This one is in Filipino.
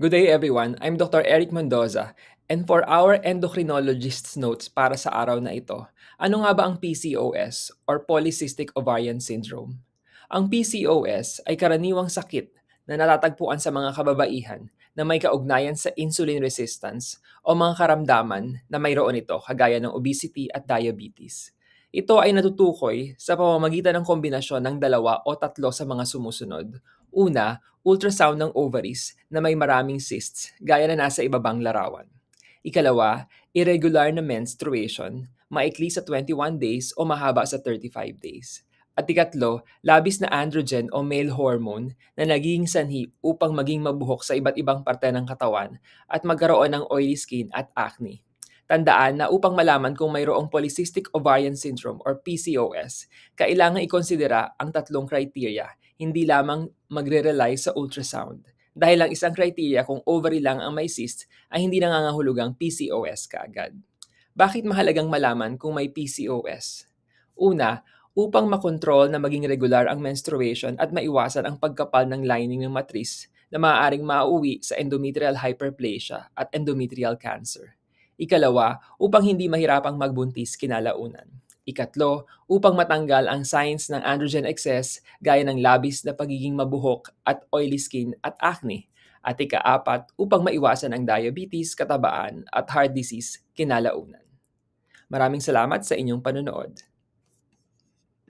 Good day everyone. I'm Dr. Eric Mendoza. And for our endocrinologist's notes para sa araw na ito, ano nga ba ang PCOS or polycystic ovarian syndrome? Ang PCOS ay karaniwang sakit na natatagpuan sa mga kababaihan na may kaugnayan sa insulin resistance o mga karamdaman na mayroon ito kagaya ng obesity at diabetes. Ito ay natutukoy sa pamamagitan ng kombinasyon ng dalawa o tatlo sa mga sumusunod. Una, ultrasound ng ovaries na may maraming cysts gaya na nasa ibabang larawan. Ikalawa, irregular na menstruation, maikli sa 21 days o mahaba sa 35 days. At ikatlo, labis na androgen o male hormone na naging sanhi upang maging mabuhok sa iba't ibang parte ng katawan at magkaroon ng oily skin at acne. Tandaan na upang malaman kung mayroong polycystic ovarian syndrome or PCOS, kailangan ikonsidera ang tatlong criteria, hindi lamang magre-rely sa ultrasound. Dahil ang isang criteria kung ovary lang ang may cyst ay hindi nangangahulugang PCOS kaagad. Bakit mahalagang malaman kung may PCOS? Una, upang makontrol na maging regular ang menstruation at maiwasan ang pagkapal ng lining ng matris na maaaring mauwi sa endometrial hyperplasia at endometrial cancer. Ikalawa, upang hindi mahirapang magbuntis kinalaunan. Ikatlo, upang matanggal ang signs ng androgen excess gaya ng labis na pagiging mabuhok at oily skin at acne. At ikaapat, upang maiwasan ang diabetes, katabaan at heart disease kinalaunan. Maraming salamat sa inyong panonood.